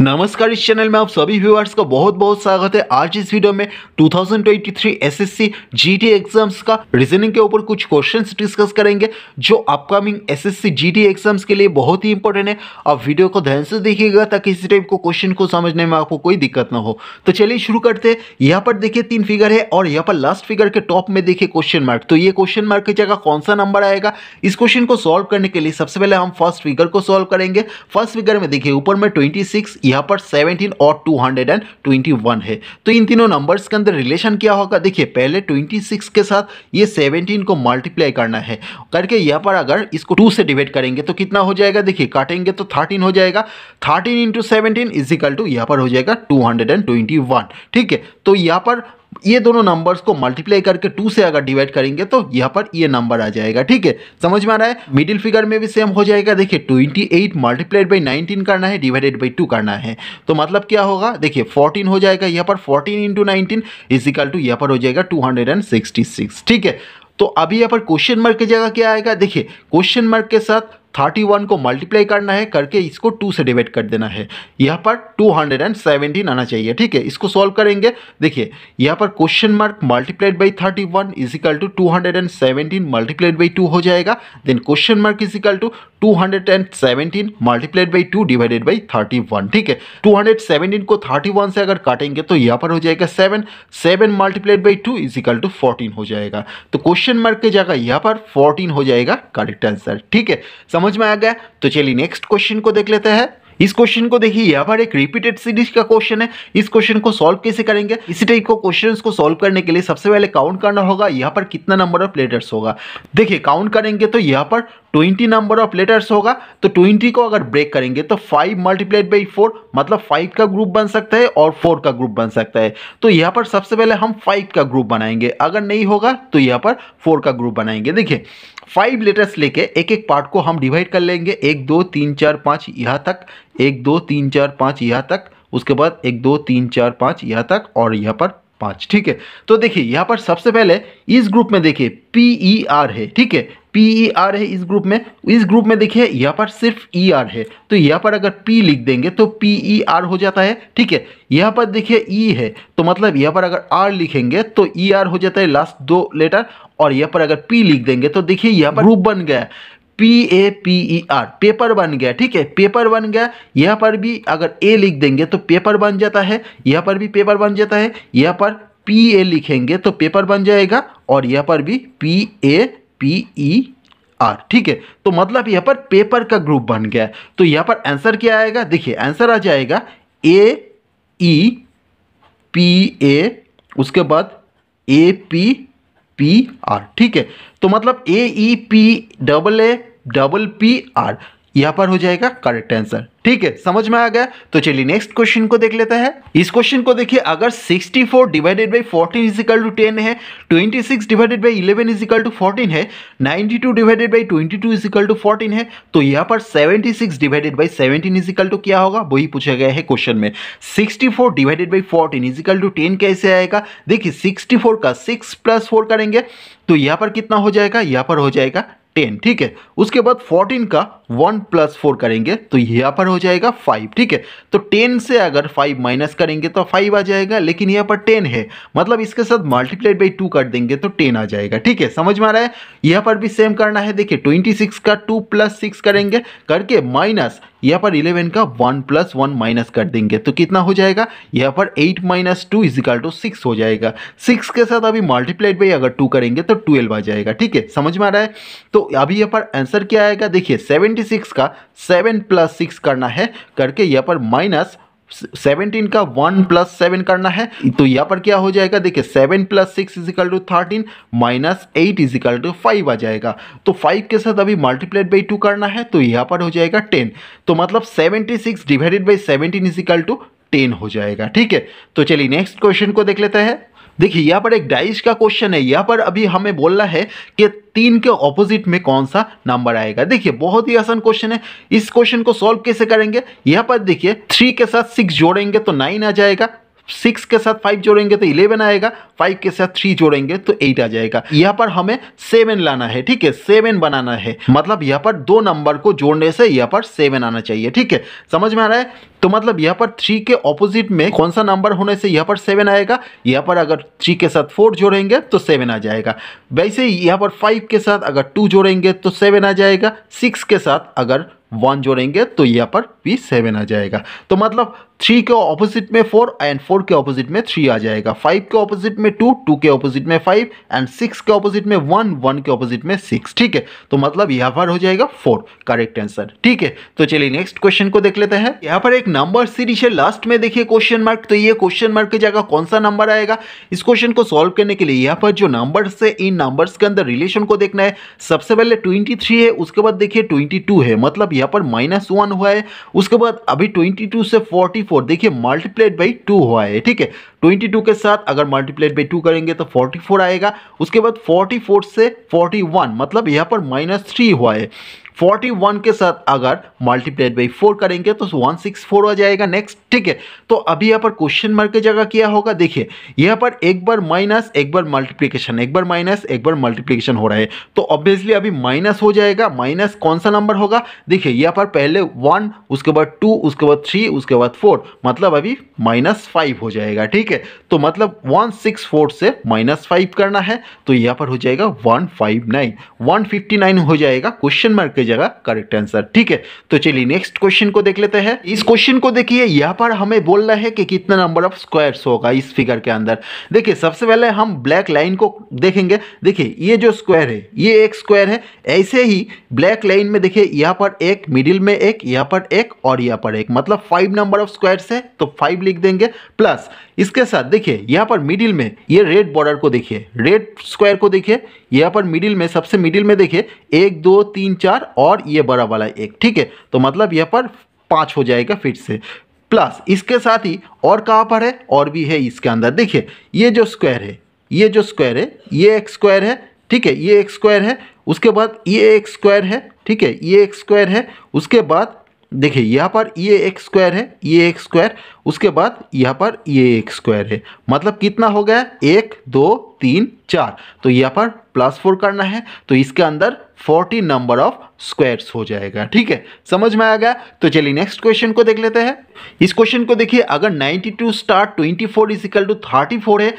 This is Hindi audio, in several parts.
नमस्कार इस चैनल में आप सभी व्यूअर्स का बहुत बहुत स्वागत है आज इस वीडियो में 2023 एसएससी जीटी एग्जाम्स का रीजनिंग के ऊपर कुछ क्वेश्चंस डिस्कस करेंगे जो अपकमिंग एसएससी जीटी एग्जाम्स के लिए बहुत ही इंपॉर्टेंट है आप वीडियो को ध्यान से देखिएगा ताकि इस टाइप को क्वेश्चन को समझने में आपको कोई दिक्कत ना हो तो चलिए शुरू करते हैं यहाँ पर देखिए तीन फिगर है और यहाँ पर लास्ट फिगर के टॉप में देखिए क्वेश्चन मार्क तो ये क्वेश्चन मार्क की जगह कौन सा नंबर आएगा इस क्वेश्चन को सॉल्व करने के लिए सबसे पहले हम फर्स्ट फिगर को सॉल्व करेंगे फर्स्ट फिगर में देखिए ऊपर में ट्वेंटी यहाँ पर सेवनटीन और two hundred and twenty one है तो इन तीनों नंबर्स के अंदर रिलेशन क्या होगा देखिए पहले ट्वेंटी सिक्स के साथ ये सेवनटीन को मल्टीप्लाई करना है करके यहाँ पर अगर इसको टू से डिवाइड करेंगे तो कितना हो जाएगा देखिए काटेंगे तो थर्टीन हो जाएगा thirteen into seventeen equal to यहाँ पर हो जाएगा two hundred and twenty one ठीक है तो यहाँ पर ये दोनों नंबर्स को मल्टीप्लाई करके टू से अगर डिवाइड करेंगे तो यहाँ पर ये नंबर आ जाएगा ठीक है समझ में आ रहा है मिडिल फिगर में भी सेम हो जाएगा देखिए twenty eight multiplied by nineteen करना है डिवाइडेड बाई टू करना है तो मतलब क्या होगा देखिए फोर्टीन हो जाएगा यहाँ पर fourteen into nineteen equal to यहाँ पर हो जाएगा two hundred and sixty six ठीक है तो अभी यहाँ पर क्वेश्चन मार्क की जगह क्या आएगा देखिए क्वेश्चन मार्क के साथ थर्टी वन को मल्टीप्लाई करना है करके इसको टू से डिवाइड कर देना है यहाँ पर टू हंड्रेड एंड सेवेंटीन आना चाहिए ठीक है इसको सॉल्व करेंगे देखिए यहाँ पर question mark multiplied by thirty one equal to two hundred and seventeen multiplied by two हो जाएगा then question mark equal to two hundred and seventeen multiplied by two divided by thirty one ठीक है टू हंड्रेड सेवेंटीन को थर्टी वन से अगर काटेंगे तो यहाँ पर हो जाएगा seven seven multiplied by two equal to fourteen हो जाएगा तो क्वेश्चन मार्क की जगह यहाँ पर फोर्टीन हो जाएगा करेक्ट आंसर ठीक है समझ में आ गया तो चलिए नेक्स्ट क्वेश्चन को देख लेते हैं इस क्वेश्चन को देखिए यहाँ पर एक रिपीटेड सीरीज का क्वेश्चन है इस क्वेश्चन को सॉल्व कैसे करेंगे इसी टाइप को क्वेश्चन को सॉल्व करने के लिए सबसे पहले काउंट करना होगा यहाँ पर कितना नंबर ऑफ प्लेटर्स होगा देखिए काउंट करेंगे तो यहाँ पर ट्वेंटी नंबर ऑफ लेटर्स होगा तो ट्वेंटी को अगर ब्रेक करेंगे तो फाइव मल्टीप्लाइड बाई फोर मतलब फाइव का ग्रुप बन सकता है और फोर का ग्रुप बन सकता है तो यहाँ पर सबसे पहले हम फाइव का ग्रुप बनाएंगे अगर नहीं होगा तो यहाँ पर फोर का ग्रुप बनाएंगे देखिए फाइव लेटर्स लेके एक एक पार्ट को हम डिवाइड कर लेंगे एक दो तीन चार पाँच यहाँ तक एक दो तीन चार पाँच यहाँ तक उसके बाद एक दो तीन चार पाँच यहाँ तक और यहाँ पर पाँच ठीक है तो देखिए यहाँ पर सबसे पहले इस ग्रुप में देखिए पी ई आर है ठीक है पी ई आर है इस ग्रुप में इस ग्रुप में देखिए यहाँ पर सिर्फ ई e आर है तो यहाँ पर अगर पी लिख देंगे तो पी ई आर हो जाता है ठीक है यहाँ पर देखिए ई e है तो मतलब यहाँ पर अगर आर लिखेंगे तो ई e आर हो जाता है लास्ट दो लेटर और यहाँ पर अगर पी लिख देंगे तो देखिए यहाँ पर ग्रुप बन गया P A P E R paper बन गया ठीक है पेपर बन गया यहाँ पर भी अगर ए लिख देंगे तो पेपर बन जाता है यहाँ पर भी पेपर बन जाता है यहाँ पर पी ए लिखेंगे तो पेपर बन जाएगा और यह पर भी P A P E R ठीक है तो मतलब यहाँ पर पेपर का ग्रुप बन गया तो यहाँ पर आंसर क्या आएगा देखिए आंसर आ जाएगा ए ई पी ए उसके बाद ए पी पी आर ठीक है तो मतलब A E P double A double P R यहाँ पर हो जाएगा करेक्ट आंसर ठीक है समझ में आ गया तो चलिए नेक्स्ट क्वेश्चन को देख लेते हैं इस क्वेश्चन को देखिए अगर 64 डिवाइडेड बाई 14 इजिकल टू 10 है 26 डिवाइडेड बाई 11 इजिकल टू 14 है 92 डिवाइडेड बाई 22 इजिकल टू 14 है तो यहाँ पर 76 डिवाइडेड बाई 17 इजिकल टू क्या होगा वही पूछा गया है क्वेश्चन में 64 डिवाइडेड बाई 14 इजिकल टू 10 कैसे आएगा देखिए 64 का 6 प्लस 4 करेंगे तो यहाँ पर कितना हो जाएगा यहाँ पर हो जाएगा टेन ठीक है उसके बाद फोर्टीन का वन प्लस फोर करेंगे तो यहाँ पर हो जाएगा फाइव ठीक है तो टेन से अगर फाइव माइनस करेंगे तो फाइव आ जाएगा लेकिन यहाँ पर टेन है मतलब इसके साथ मल्टीप्लाइड बाई टू कर देंगे तो टेन आ जाएगा ठीक है समझ में आ रहा है यहाँ पर भी सेम करना है देखिए ट्वेंटी सिक्स का टू प्लस सिक्स करेंगे करके माइनस यहाँ पर इलेवन का वन प्लस वन माइनस कर देंगे तो कितना हो जाएगा यहाँ पर eight minus two equal to six हो जाएगा सिक्स के साथ अभी मल्टीप्लाइड बाई अगर टू करेंगे तो ट्वेल्व आ जाएगा ठीक है समझ में आ रहा है तो अभी यहाँ पर आंसर क्या आएगा देखिए 76 का 7 प्लस सिक्स करना है करके यहाँ पर माइनस 17 का 1 प्लस सेवन करना है तो यहाँ पर क्या हो जाएगा देखिए 7 plus six equal to thirteen minus eight equal to five आ जाएगा तो 5 के साथ अभी मल्टीप्लाइड बाई 2 करना है तो यहाँ पर हो जाएगा 10 तो मतलब 76 six divided by seventeen equal to ten हो जाएगा ठीक है तो चलिए नेक्स्ट क्वेश्चन को देख लेते हैं देखिए यहाँ पर एक डाइस का क्वेश्चन है यहाँ पर अभी हमें बोलना है कि तीन के ऑपोजिट में कौन सा नंबर आएगा देखिए बहुत ही आसान क्वेश्चन है इस क्वेश्चन को सॉल्व कैसे करेंगे यहाँ पर देखिए थ्री के साथ सिक्स जोड़ेंगे तो नाइन आ जाएगा सिक्स के साथ फाइव जोड़ेंगे तो इलेवन आएगा फाइव के साथ थ्री जोड़ेंगे तो एट आ जाएगा यहाँ पर हमें सेवन लाना है ठीक है सेवन बनाना है मतलब यहाँ पर दो नंबर को जोड़ने से यहाँ पर सेवन आना चाहिए ठीक है समझ में आ रहा है तो मतलब यहाँ पर थ्री के ऑपोजिट में कौन सा नंबर होने से यहाँ पर सेवन आएगा यहाँ पर अगर थ्री के साथ फोर जोड़ेंगे तो सेवन आ जाएगा वैसे ही यहाँ पर फाइव के साथ अगर टू जोड़ेंगे तो सेवन आ जाएगा सिक्स के साथ अगर वन जोड़ेंगे तो यहाँ पर भी सेवन आ जाएगा तो मतलब थ्री के ऑपोजिट में फोर एंड फोर के ऑपोजिट में थ्री आ जाएगा फाइव के ऑपोजिट में टू टू के ऑपोजिट में फाइव एंड सिक्स के ऑपोजिट में वन वन के ऑपोजिट में सिक्स ठीक है तो मतलब यहाँ पर हो जाएगा फोर करेक्ट आंसर ठीक है तो चलिए नेक्स्ट क्वेश्चन को देख लेते हैं यहाँ पर एक नंबर सीरीज है लास्ट में देखिए क्वेश्चन मार्क तो ये क्वेश्चन मार्क की जगह कौन सा नंबर आएगा इस क्वेश्चन को सॉल्व करने के लिए यहाँ पर जो नंबर है इन नंबर्स के अंदर रिलेशन को देखना है सबसे पहले ट्वेंटी थ्री है उसके बाद देखिए ट्वेंटी टू है मतलब यहाँ पर माइनस वन हुआ है उसके बाद अभी ट्वेंटी टू से फोर्टी फोर देखिए मल्टीप्लाइड बाई टू हुआ है ठीक है ट्वेंटी टू के साथ अगर मल्टीप्लाइड बाई टू करेंगे तो फोर्टी फोर आएगा उसके बाद फोर्टी फोर से फोर्टी वन मतलब यहाँ पर माइनस थ्री हुआ है 41 के साथ अगर मल्टीप्लाइड बाई फोर करेंगे तो 164 हो जाएगा नेक्स्ट ठीक है तो अभी यहाँ पर क्वेश्चन मार्क की जगह क्या होगा देखिए यहाँ पर एक बार माइनस एक बार मल्टीप्लीकेशन एक बार माइनस एक बार मल्टीप्लीकेशन हो रहा है तो ऑब्वियसली अभी माइनस हो जाएगा माइनस कौन सा नंबर होगा देखिए यहाँ पर पहले वन उसके बाद टू उसके बाद थ्री उसके बाद फोर मतलब अभी माइनस फाइव हो जाएगा ठीक है तो मतलब वन सिक्स फोर से माइनस फाइव करना है तो यहाँ पर हो जाएगा one five nine one fifty nine हो जाएगा क्वेश्चन मार्क के जाएगा करेक्ट आंसर ठीक है तो चलिए नेक्स्ट क्वेश्चन को देख लेते हैं इस क्वेश्चन को देखिए यहाँ पर हमें बोल रहा है कि कितना नंबर ऑफ स्क्वायर्स होगा इस फिगर के अंदर देखिए सबसे पहले हम ब्लैक लाइन को देखेंगे देखिए ये जो स्क्वायर है ये एक स्क्वायर है ऐसे ही ब्लैक लाइन में देखिए यहाँ पर एक मिडिल में एक यहाँ पर एक और यहाँ पर एक मतलब फाइव नंबर ऑफ स्क्वायर्स है तो फाइव लिख देंगे प्लस इसके साथ देखिए यहाँ पर मिडिल में ये रेड बॉर्डर को देखिए रेड स्क्वायर को देखिए यहाँ पर मिडिल में सबसे मिडिल में देखिए एक दो तीन चार और ये बड़ा वाला एक ठीक है तो मतलब यहाँ पर पाँच हो जाएगा फिर से प्लस इसके साथ ही और कहाँ पर है और भी है इसके अंदर देखिए ये जो स्क्वायर है ये जो स्क्वायर है ये एक स्क्वायर है ठीक है ये एक स्क्वायर है उसके बाद ये एक स्क्वायर है ठीक है ये एक स्क्वायर है उसके बाद देखिए यहाँ पर ये एक स्क्वायर है ये एक स्क्वायर उसके बाद यहाँ पर ये एक स्क्वायर है मतलब कितना हो गया एक दो तीन चार तो यहाँ पर प्लस फोर करना है तो इसके अंदर फोर्टी नंबर ऑफ स्क्वायर्स हो जाएगा ठीक है समझ में आ गया तो चलिए नेक्स्ट क्वेश्चन को देख लेते हैं इस क्वेश्चन को देखिए अगर two star twenty four equal to thirty है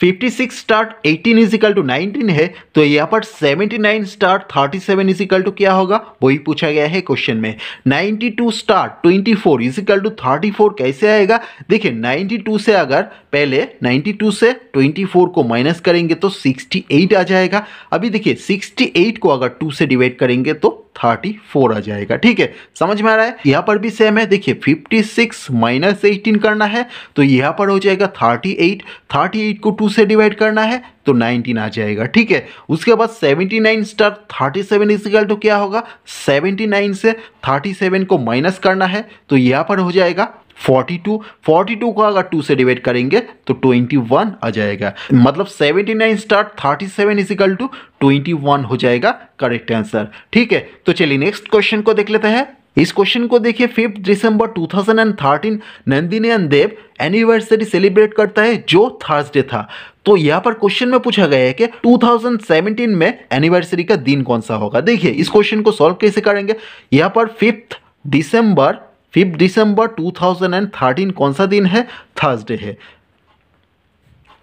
56 सिक्स 18 एटीन इजिकल टू 19 है तो यहाँ पर 79 स्टार्ट 37 सेवन इजिकल टू क्या होगा वही पूछा गया है क्वेश्चन में 92 start 24 four equal to four कैसे आएगा देखिए 92 से अगर पहले 92 से 24 को माइनस करेंगे तो 68 आ जाएगा अभी देखिए 68 को अगर 2 से डिवाइड करेंगे तो थर्टी फोर आ जाएगा ठीक है समझ में आ रहा है यहाँ पर भी सेम है देखिए फिफ्टी सिक्स माइनस एटीन करना है तो यहाँ पर हो जाएगा थर्टी एट थर्टी एट को टू से डिवाइड करना है तो नाइनटीन आ जाएगा ठीक है उसके बाद seventy nine star thirty seven equal to क्या होगा सेवेंटी नाइन से थर्टी सेवन को माइनस करना है तो यहाँ पर हो जाएगा फोर्टी टू को अगर टू से डिवाइड करेंगे तो 21 आ जाएगा मतलब seventy nine start thirty 37 equal to twenty one हो जाएगा करेक्ट आंसर ठीक है तो चलिए नेक्स्ट क्वेश्चन को देख लेते हैं इस क्वेश्चन को देखिए fifth December 2013 Nandini and Dev anniversary celebrate करता है जो थर्सडे था तो यहाँ पर क्वेश्चन में पूछा गया है कि 2017 में एनिवर्सरी का दिन कौन सा होगा देखिए इस क्वेश्चन को सॉल्व कैसे करेंगे यहाँ पर फिफ्थ दिसंबर फिफ्थ दिसंबर 2013 कौन सा दिन है थर्सडे है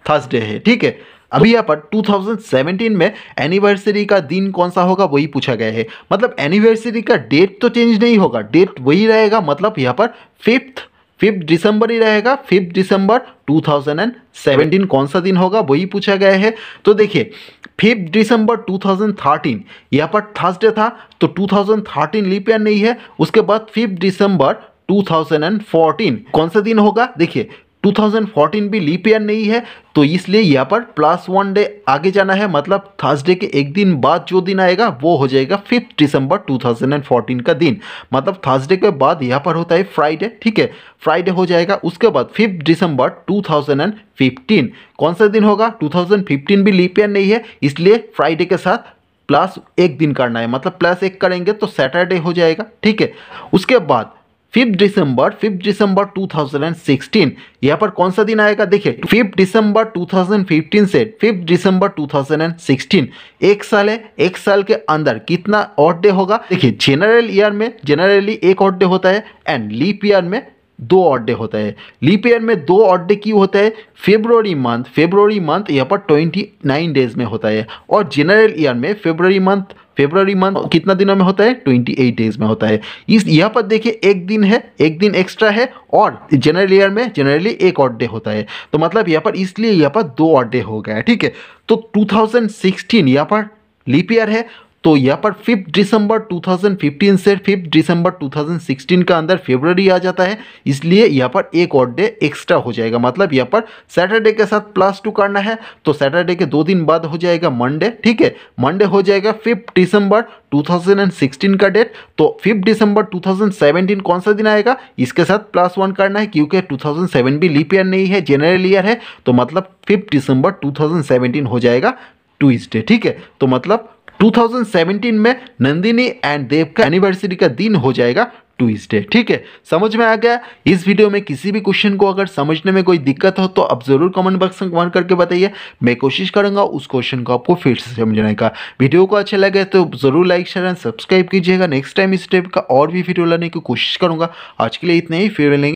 थर्सडे है ठीक है अभी यहाँ पर 2017 में एनिवर्सरी का दिन कौन सा होगा वही पूछा गया है मतलब एनिवर्सरी का डेट तो चेंज नहीं होगा डेट वही रहेगा मतलब यहाँ पर फिफ्थ फिफ्थ दिसंबर ही रहेगा फिफ्थ दिसंबर 2017 कौन सा दिन होगा वही पूछा गया है तो देखिए फिफ्थ दिसंबर 2013 यहाँ पर थर्सडे था तो 2013 लीप ईयर नहीं है उसके बाद फिफ्थ दिसंबर 2014 कौन सा दिन होगा देखिए 2014 भी लीप ईयर नहीं है तो इसलिए यहाँ पर प्लस वन डे आगे जाना है मतलब थर्सडे के एक दिन बाद जो दिन आएगा वो हो जाएगा फिफ्थ दिसंबर 2014 का दिन मतलब थर्सडे के बाद यहाँ पर होता है फ्राइडे ठीक है फ्राइडे हो जाएगा उसके बाद फिफ्थ दिसंबर 2015 कौन सा दिन होगा 2015 भी लीप ईयर नहीं है इसलिए फ्राइडे के साथ प्लस एक दिन करना है मतलब प्लस एक करेंगे तो सैटरडे हो जाएगा ठीक है उसके बाद फिफ्थ दिसंबर फिफ्थ दिसंबर 2016 यहाँ पर कौन सा दिन आएगा देखिए फिफ्थ दिसंबर 2015 से फिफ्थ दिसंबर 2016 एक साल है एक साल के अंदर कितना ऑट डे होगा देखिए जनरल ईयर में जनरली एक ऑट डे होता है एंड लीप ईयर में दो ऑड डे होता है लीप ईयर में दो ऑड डे क्यों होता है फेब्रवरी मंथ फेब्रवरी मंथ यहाँ पर ट्वेंटी नाइन डेज में होता है और जनरल ईयर में फेब्रवरी मंथ फेब्रवरी मंथ कितना दिनों में होता है ट्वेंटी एट डेज में होता है इस यहाँ पर देखिए एक दिन है एक दिन एक्स्ट्रा है और जनरल ईयर में जनरली एक ऑड डे होता है तो मतलब यहाँ पर इसलिए यहाँ पर दो ऑड डे हो गया है ठीक है तो टू सिक्सटीन यहाँ पर लीप ईयर है तो यहाँ पर फिफ्थ दिसंबर 2015 से फिफ्थ दिसंबर 2016 का अंदर फेबररी आ जाता है इसलिए यहाँ पर एक और डे एक्स्ट्रा हो जाएगा मतलब यहाँ पर सैटरडे के साथ प्लस टू करना है तो सैटरडे के दो दिन बाद हो जाएगा मंडे ठीक है मंडे हो जाएगा फिफ्थ दिसंबर 2016 का डेट तो फिफ्थ दिसंबर 2017 कौन सा दिन आएगा इसके साथ प्लस वन करना है क्योंकि 2007 भी लीप ईयर नहीं है जनरल ईयर है तो मतलब फिफ्थ दिसंबर 2017 हो जाएगा ट्यूजडे ठीक है तो मतलब 2017 में नंदिनी एंड देव का एनिवर्सरी का दिन हो जाएगा ट्यूजडे ठीक है समझ में आ गया इस वीडियो में किसी भी क्वेश्चन को अगर समझने में कोई दिक्कत हो तो आप ज़रूर कमेंट बॉक्स में कमेंट करके बताइए मैं कोशिश करूंगा उस क्वेश्चन को आपको फिर से समझने का वीडियो को अच्छा लगे तो ज़रूर लाइक शेयर एंड सब्सक्राइब कीजिएगा नेक्स्ट टाइम इस टाइप का और भी वीडियो लाने की कोशिश करूंगा आज के लिए इतने ही फिर मिलेंगे